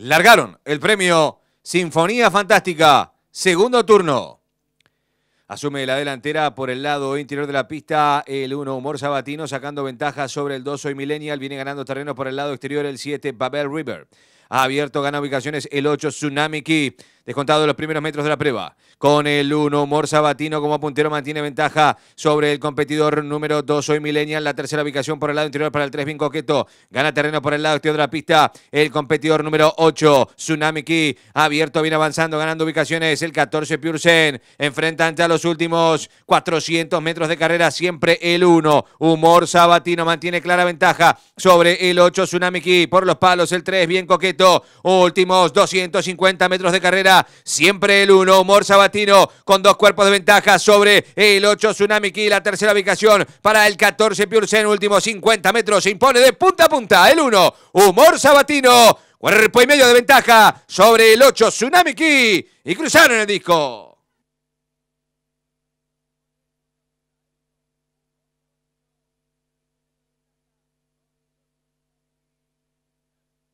largaron el premio Sinfonía Fantástica, segundo turno. Asume la delantera por el lado interior de la pista el 1 Humor Sabatino, sacando ventaja sobre el 2 Soy Millennial. Viene ganando terreno por el lado exterior el 7 Babel River. Abierto gana ubicaciones el 8 Tsunami Key. Descontado los primeros metros de la prueba. Con el 1, Humor Sabatino como puntero mantiene ventaja sobre el competidor número 2, Hoy milenial La tercera ubicación por el lado interior para el 3, coqueto. Gana terreno por el lado exterior de la pista. El competidor número 8, Tsunami Key. Abierto, viene avanzando, ganando ubicaciones. El 14, Pursen. Enfrenta ante a los últimos 400 metros de carrera. Siempre el 1. Humor Sabatino mantiene clara ventaja sobre el 8, Tsunami Key. Por los palos, el 3, bien coqueto. Últimos 250 metros de carrera. Siempre el 1, Humor Sabatino, con dos cuerpos de ventaja sobre el 8 Tsunami La tercera ubicación para el 14 Piursen. Últimos 50 metros. Se impone de punta a punta. El 1, Humor Sabatino. Cuerpo y medio de ventaja sobre el 8 Tsunami Y cruzaron el disco.